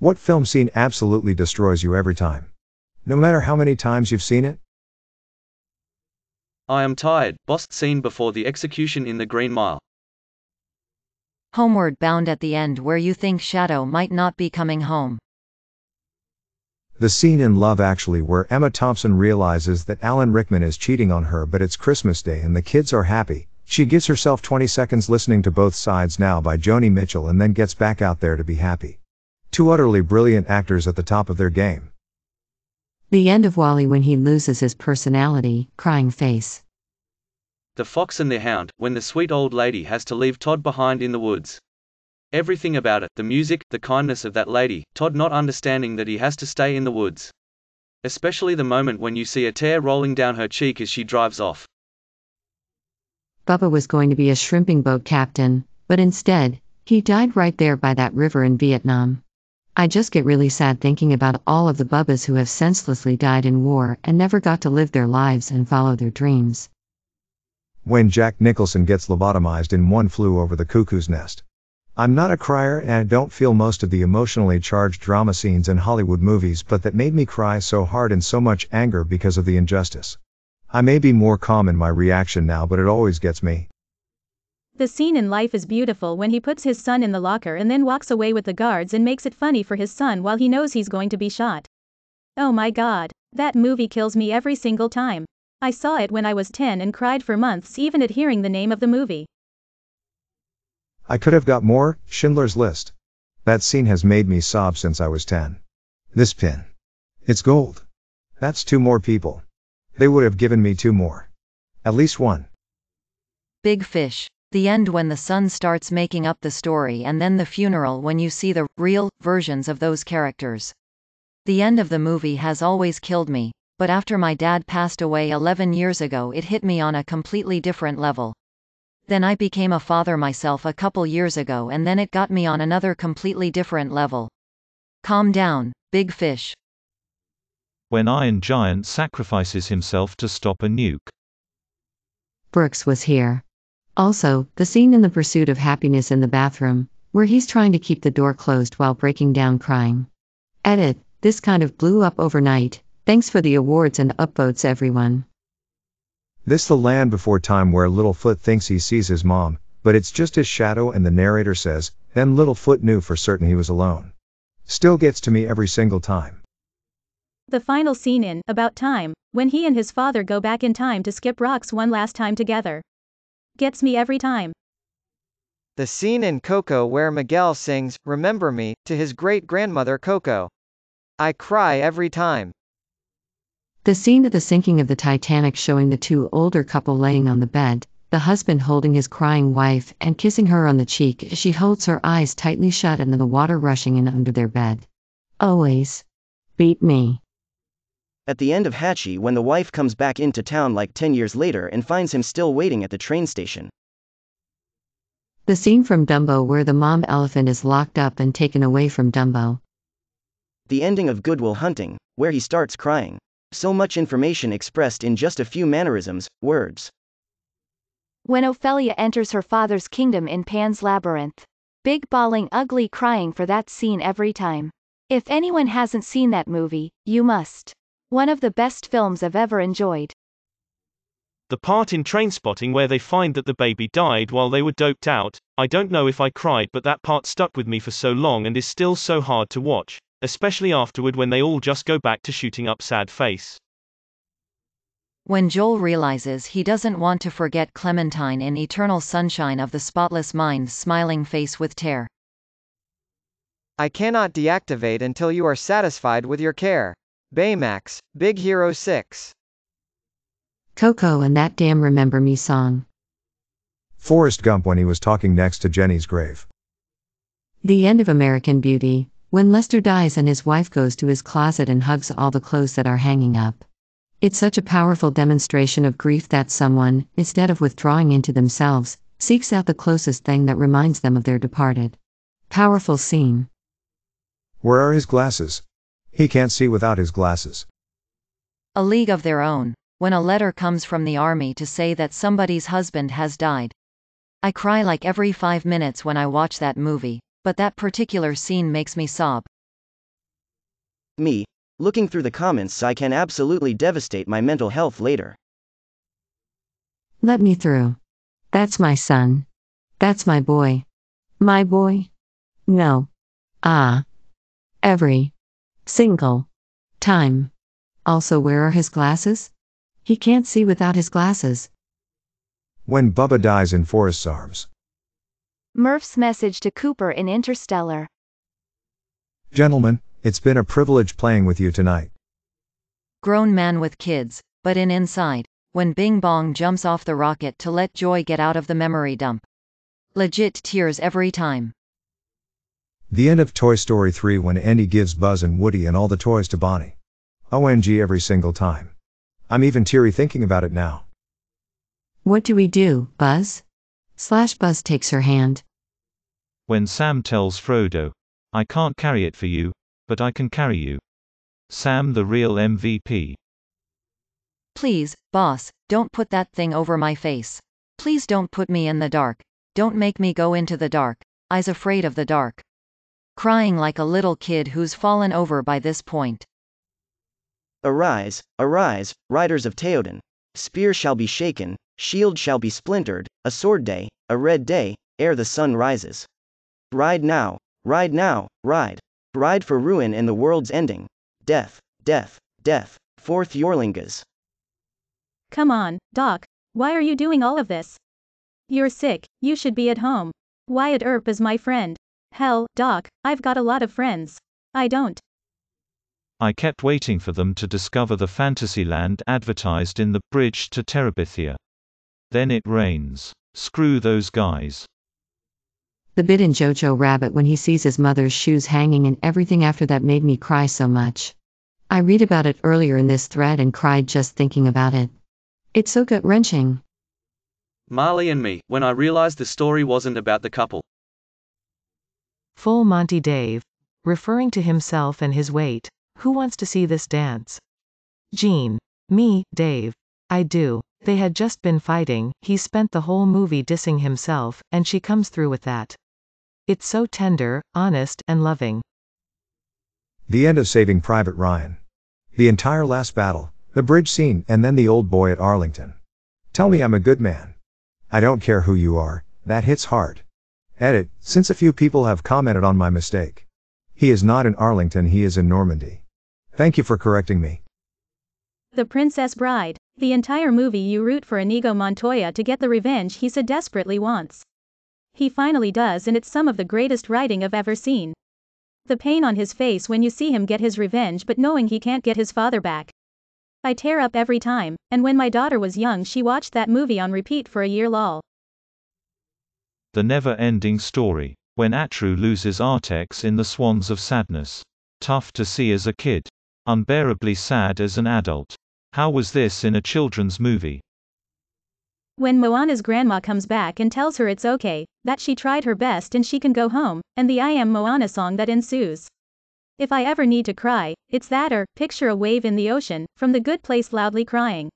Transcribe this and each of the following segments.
What film scene absolutely destroys you every time? No matter how many times you've seen it? I am tired, boss scene before the execution in the Green Mile. Homeward bound at the end where you think Shadow might not be coming home. The scene in Love Actually where Emma Thompson realizes that Alan Rickman is cheating on her but it's Christmas Day and the kids are happy. She gives herself 20 seconds listening to both sides now by Joni Mitchell and then gets back out there to be happy. Two utterly brilliant actors at the top of their game. The end of Wally when he loses his personality, crying face. The Fox and the Hound, when the sweet old lady has to leave Todd behind in the woods. Everything about it, the music, the kindness of that lady, Todd not understanding that he has to stay in the woods. Especially the moment when you see a tear rolling down her cheek as she drives off. Bubba was going to be a shrimping boat captain, but instead, he died right there by that river in Vietnam. I just get really sad thinking about all of the bubbas who have senselessly died in war and never got to live their lives and follow their dreams. When Jack Nicholson gets lobotomized in One Flew Over the Cuckoo's Nest. I'm not a crier and I don't feel most of the emotionally charged drama scenes in Hollywood movies, but that made me cry so hard in so much anger because of the injustice. I may be more calm in my reaction now, but it always gets me. The scene in Life is beautiful when he puts his son in the locker and then walks away with the guards and makes it funny for his son while he knows he's going to be shot. Oh my god, that movie kills me every single time. I saw it when I was 10 and cried for months even at hearing the name of the movie. I could have got more, Schindler's List. That scene has made me sob since I was 10. This pin. It's gold. That's two more people. They would have given me two more. At least one. Big Fish. The end when the son starts making up the story and then the funeral when you see the, real, versions of those characters. The end of the movie has always killed me. But after my dad passed away 11 years ago it hit me on a completely different level. Then I became a father myself a couple years ago and then it got me on another completely different level. Calm down, big fish. When Iron Giant sacrifices himself to stop a nuke. Brooks was here. Also, the scene in The Pursuit of Happiness in the bathroom, where he's trying to keep the door closed while breaking down crying. Edit This kind of blew up overnight. Thanks for the awards and upvotes, everyone. This the land before time where Littlefoot thinks he sees his mom, but it's just his shadow and the narrator says, then Littlefoot knew for certain he was alone. Still gets to me every single time. The final scene in About Time, when he and his father go back in time to skip rocks one last time together. Gets me every time. The scene in Coco where Miguel sings, Remember Me, to his great-grandmother Coco. I cry every time. The scene of the sinking of the Titanic showing the two older couple laying on the bed, the husband holding his crying wife and kissing her on the cheek as she holds her eyes tightly shut and the water rushing in under their bed. Always. Beat me. At the end of Hatchie, when the wife comes back into town like 10 years later and finds him still waiting at the train station. The scene from Dumbo where the mom elephant is locked up and taken away from Dumbo. The ending of Goodwill Hunting, where he starts crying. So much information expressed in just a few mannerisms, words. When Ophelia enters her father's kingdom in Pan's Labyrinth. Big bawling ugly crying for that scene every time. If anyone hasn't seen that movie, you must. One of the best films I've ever enjoyed. The part in Trainspotting where they find that the baby died while they were doped out, I don't know if I cried, but that part stuck with me for so long and is still so hard to watch, especially afterward when they all just go back to shooting up sad face. When Joel realizes he doesn't want to forget Clementine in Eternal Sunshine of the Spotless Mind's smiling face with tear. I cannot deactivate until you are satisfied with your care. Baymax, Big Hero 6. Coco and that damn Remember Me song. Forrest Gump when he was talking next to Jenny's grave. The end of American Beauty, when Lester dies and his wife goes to his closet and hugs all the clothes that are hanging up. It's such a powerful demonstration of grief that someone, instead of withdrawing into themselves, seeks out the closest thing that reminds them of their departed. Powerful scene. Where are his glasses? He can't see without his glasses. A league of their own. When a letter comes from the army to say that somebody's husband has died. I cry like every five minutes when I watch that movie, but that particular scene makes me sob. Me. Looking through the comments, I can absolutely devastate my mental health later. Let me through. That's my son. That's my boy. My boy? No. Ah. Every. Single. Time. Also, where are his glasses? He can't see without his glasses. When Bubba dies in Forrest's arms. Murph's message to Cooper in Interstellar. Gentlemen, it's been a privilege playing with you tonight. Grown man with kids, but in inside, when Bing Bong jumps off the rocket to let Joy get out of the memory dump. Legit tears every time. The end of Toy Story 3 when Andy gives Buzz and Woody and all the toys to Bonnie. OMG every single time. I'm even teary thinking about it now. What do we do, Buzz? Slash Buzz takes her hand. When Sam tells Frodo, I can't carry it for you, but I can carry you. Sam the real MVP. Please, boss, don't put that thing over my face. Please don't put me in the dark. Don't make me go into the dark. I's afraid of the dark crying like a little kid who's fallen over by this point. Arise, arise, riders of Teodun! Spear shall be shaken, shield shall be splintered, a sword day, a red day, ere the sun rises. Ride now, ride now, ride! Ride for ruin and the world's ending! Death, death, death, forth Yorlingas. Come on, Doc, why are you doing all of this? You're sick, you should be at home. Wyatt Earp is my friend, Hell, Doc, I've got a lot of friends. I don't. I kept waiting for them to discover the Fantasyland advertised in the Bridge to Terabithia. Then it rains. Screw those guys. The bit in Jojo Rabbit when he sees his mother's shoes hanging and everything after that made me cry so much. I read about it earlier in this thread and cried just thinking about it. It's so gut wrenching. Marley and me, when I realized the story wasn't about the couple, Full Monty Dave. Referring to himself and his weight. Who wants to see this dance? Gene, Me, Dave. I do. They had just been fighting, he spent the whole movie dissing himself, and she comes through with that. It's so tender, honest, and loving. The end of Saving Private Ryan. The entire last battle, the bridge scene, and then the old boy at Arlington. Tell me I'm a good man. I don't care who you are, that hits hard. Edit, since a few people have commented on my mistake. He is not in Arlington, he is in Normandy. Thank you for correcting me. The Princess Bride, the entire movie you root for Inigo Montoya to get the revenge he so desperately wants. He finally does and it's some of the greatest writing I've ever seen. The pain on his face when you see him get his revenge but knowing he can't get his father back. I tear up every time, and when my daughter was young she watched that movie on repeat for a year lol. The Never-Ending Story. When Atru loses Artex in The Swans of Sadness. Tough to see as a kid. Unbearably sad as an adult. How was this in a children's movie? When Moana's grandma comes back and tells her it's okay, that she tried her best and she can go home, and the I Am Moana song that ensues. If I ever need to cry, it's that or, picture a wave in the ocean, from the good place loudly crying.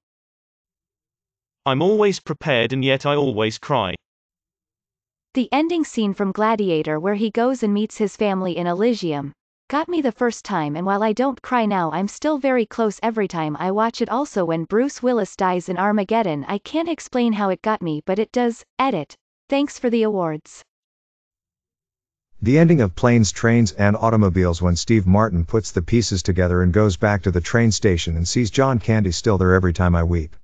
I'm always prepared and yet I always cry. The ending scene from Gladiator where he goes and meets his family in Elysium, got me the first time and while I don't cry now I'm still very close every time I watch it also when Bruce Willis dies in Armageddon I can't explain how it got me but it does, edit. Thanks for the awards. The ending of Planes, Trains and Automobiles when Steve Martin puts the pieces together and goes back to the train station and sees John Candy still there every time I weep.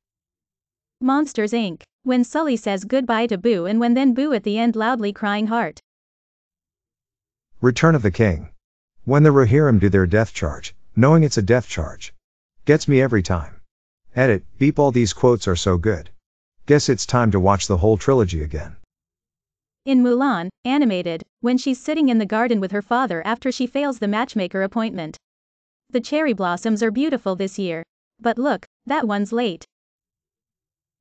Monsters Inc. When Sully says goodbye to Boo and when then Boo at the end loudly crying heart. Return of the King. When the Rohirrim do their death charge, knowing it's a death charge. Gets me every time. Edit, beep all these quotes are so good. Guess it's time to watch the whole trilogy again. In Mulan, animated, when she's sitting in the garden with her father after she fails the matchmaker appointment. The cherry blossoms are beautiful this year. But look, that one's late.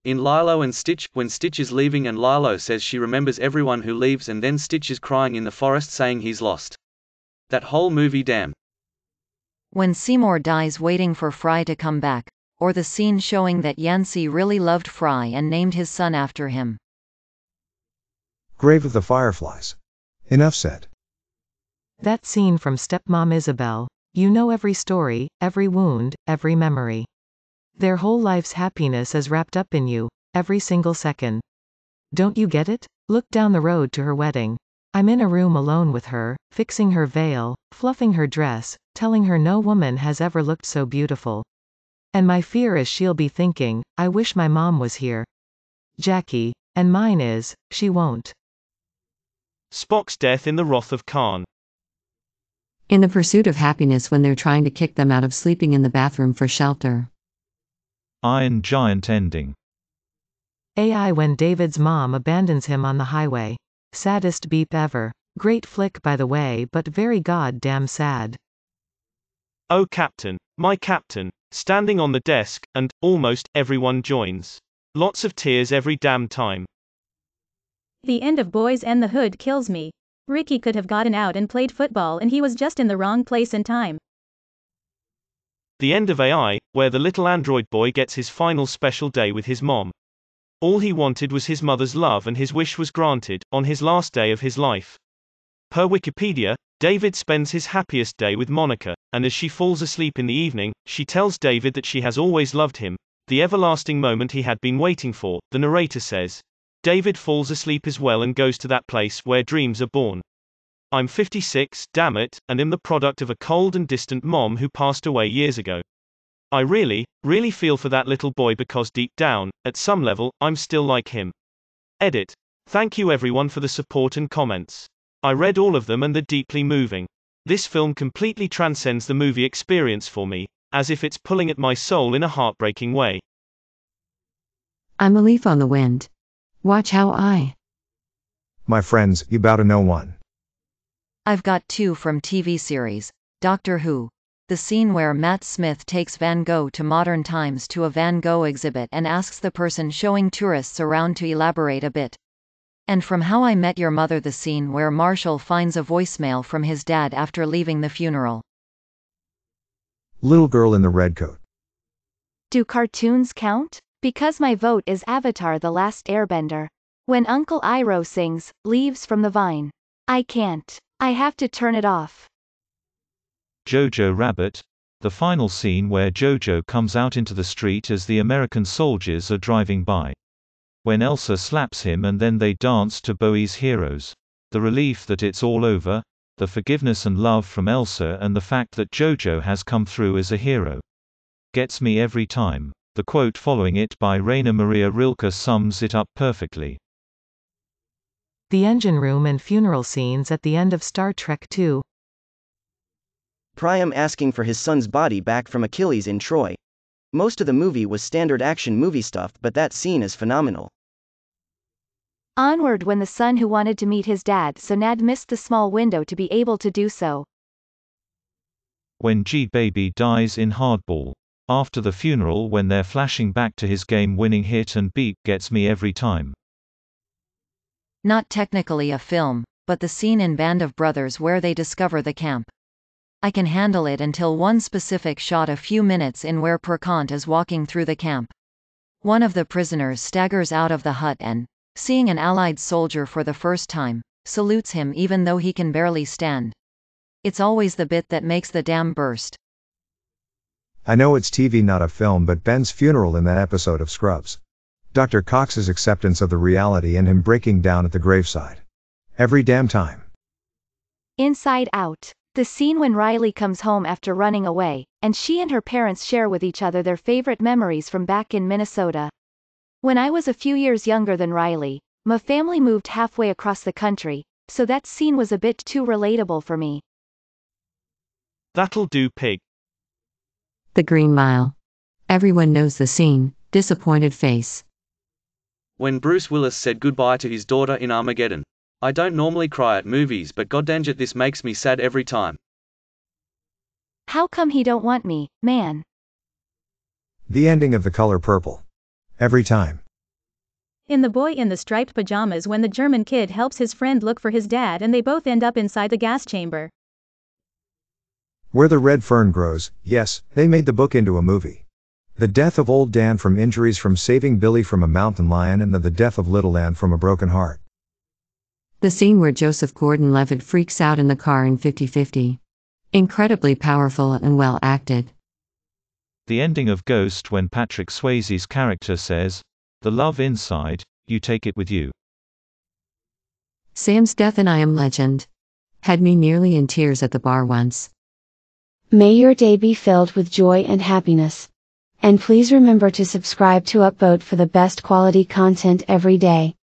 In Lilo and Stitch, when Stitch is leaving and Lilo says she remembers everyone who leaves and then Stitch is crying in the forest saying he's lost. That whole movie damn. When Seymour dies waiting for Fry to come back, or the scene showing that Yancey really loved Fry and named his son after him. Grave of the Fireflies. Enough said. That scene from Stepmom Isabel, you know every story, every wound, every memory. Their whole life's happiness is wrapped up in you, every single second. Don't you get it? Look down the road to her wedding. I'm in a room alone with her, fixing her veil, fluffing her dress, telling her no woman has ever looked so beautiful. And my fear is she'll be thinking, I wish my mom was here. Jackie. And mine is, she won't. Spock's death in the wrath of Khan. In the pursuit of happiness when they're trying to kick them out of sleeping in the bathroom for shelter. Iron Giant ending. AI when David's mom abandons him on the highway. Saddest beep ever. Great flick by the way, but very goddamn sad. Oh Captain, my Captain, standing on the desk, and, almost, everyone joins. Lots of tears every damn time. The end of Boys and the Hood kills me. Ricky could have gotten out and played football and he was just in the wrong place and time. The End of AI, where the little android boy gets his final special day with his mom. All he wanted was his mother's love and his wish was granted, on his last day of his life. Per Wikipedia, David spends his happiest day with Monica, and as she falls asleep in the evening, she tells David that she has always loved him, the everlasting moment he had been waiting for, the narrator says. David falls asleep as well and goes to that place where dreams are born. I'm 56, damn it, and am the product of a cold and distant mom who passed away years ago. I really, really feel for that little boy because deep down, at some level, I'm still like him. Edit. Thank you everyone for the support and comments. I read all of them and they're deeply moving. This film completely transcends the movie experience for me, as if it's pulling at my soul in a heartbreaking way. I'm a leaf on the wind. Watch how I. My friends, you bow to no one. I've got two from TV series. Doctor Who. The scene where Matt Smith takes Van Gogh to modern times to a Van Gogh exhibit and asks the person showing tourists around to elaborate a bit. And from How I Met Your Mother the scene where Marshall finds a voicemail from his dad after leaving the funeral. Little Girl in the Red Coat. Do cartoons count? Because my vote is Avatar The Last Airbender. When Uncle Iroh sings, Leaves from the Vine. I can't. I have to turn it off. Jojo Rabbit the final scene where Jojo comes out into the street as the American soldiers are driving by. When Elsa slaps him and then they dance to Bowie's Heroes. The relief that it's all over, the forgiveness and love from Elsa and the fact that Jojo has come through as a hero. Gets me every time. The quote following it by Rainer Maria Rilke sums it up perfectly. The engine room and funeral scenes at the end of Star Trek II. Priam asking for his son's body back from Achilles in Troy. Most of the movie was standard action movie stuff, but that scene is phenomenal. Onward when the son who wanted to meet his dad so Ned missed the small window to be able to do so. When G-Baby dies in Hardball. After the funeral when they're flashing back to his game winning hit and beat gets me every time. Not technically a film. But the scene in Band of Brothers where they discover the camp. I can handle it until one specific shot a few minutes in where Perkant is walking through the camp. One of the prisoners staggers out of the hut and, seeing an Allied soldier for the first time, salutes him even though he can barely stand. It's always the bit that makes the dam burst. I know it's TV not a film but Ben's funeral in that episode of Scrubs. Dr. Cox's acceptance of the reality and him breaking down at the graveside. Every damn time. Inside Out. The scene when Riley comes home after running away, and she and her parents share with each other their favorite memories from back in Minnesota. When I was a few years younger than Riley, my family moved halfway across the country, so that scene was a bit too relatable for me. That'll do, pig. The Green Mile. Everyone knows the scene, disappointed face when Bruce Willis said goodbye to his daughter in Armageddon. I don't normally cry at movies but goddammit this makes me sad every time. How come he don't want me, man? The ending of The Color Purple. Every time. In The Boy in the Striped Pajamas when the German kid helps his friend look for his dad and they both end up inside the gas chamber. Where the Red Fern Grows, yes, they made the book into a movie. The death of old Dan from injuries from saving Billy from a mountain lion and the, the death of little Ann from a broken heart. The scene where Joseph Gordon Levitt freaks out in the car in 50 50. Incredibly powerful and well acted. The ending of Ghost when Patrick Swayze's character says, The love inside, you take it with you. Sam's death in I Am Legend. Had me nearly in tears at the bar once. May your day be filled with joy and happiness and please remember to subscribe to Upvote for the best quality content every day.